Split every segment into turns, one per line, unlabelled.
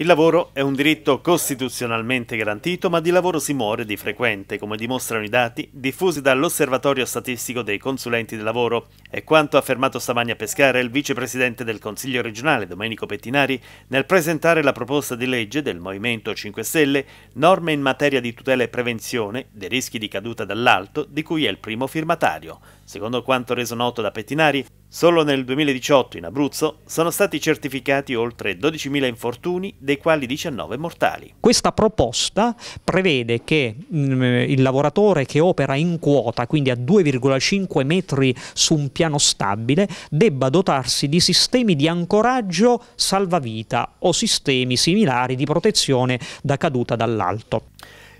Il lavoro è un diritto costituzionalmente garantito, ma di lavoro si muore di frequente, come dimostrano i dati diffusi dall'Osservatorio Statistico dei Consulenti del Lavoro. È quanto ha affermato stamani a Pescara il vicepresidente del Consiglio regionale, Domenico Pettinari, nel presentare la proposta di legge del Movimento 5 Stelle Norme in materia di tutela e prevenzione dei rischi di caduta dall'alto, di cui è il primo firmatario. Secondo quanto reso noto da Pettinari, solo nel 2018 in Abruzzo sono stati certificati oltre 12.000 infortuni, dei quali 19 mortali.
Questa proposta prevede che mh, mm, il lavoratore che opera in quota, quindi a 2,5 metri su un piano stabile, debba dotarsi di sistemi di ancoraggio salvavita o sistemi similari di protezione da caduta dall'alto.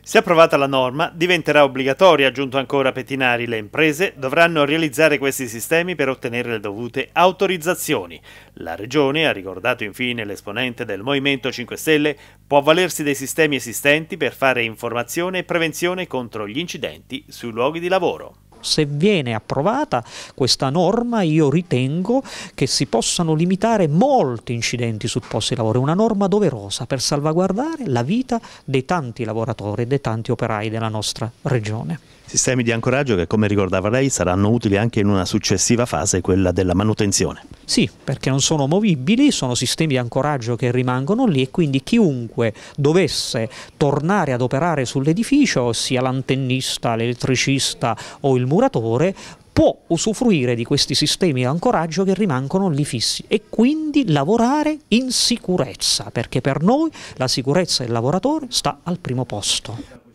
Se approvata la norma, diventerà obbligatoria, aggiunto ancora Petinari, le imprese dovranno realizzare questi sistemi per ottenere le dovute autorizzazioni. La Regione, ha ricordato infine l'esponente del Movimento 5 Stelle, può avvalersi dei sistemi esistenti per fare informazione e prevenzione contro gli incidenti sui luoghi di lavoro
se viene approvata questa norma io ritengo che si possano limitare molti incidenti sul posto di lavoro, è una norma doverosa per salvaguardare la vita dei tanti lavoratori e dei tanti operai della nostra regione.
Sistemi di ancoraggio che come ricordava lei saranno utili anche in una successiva fase, quella della manutenzione.
Sì, perché non sono movibili, sono sistemi di ancoraggio che rimangono lì e quindi chiunque dovesse tornare ad operare sull'edificio, sia l'antennista, l'elettricista o il muratore, può usufruire di questi sistemi di ancoraggio che rimangono lì fissi e quindi lavorare in sicurezza, perché per noi la sicurezza del lavoratore sta al primo posto.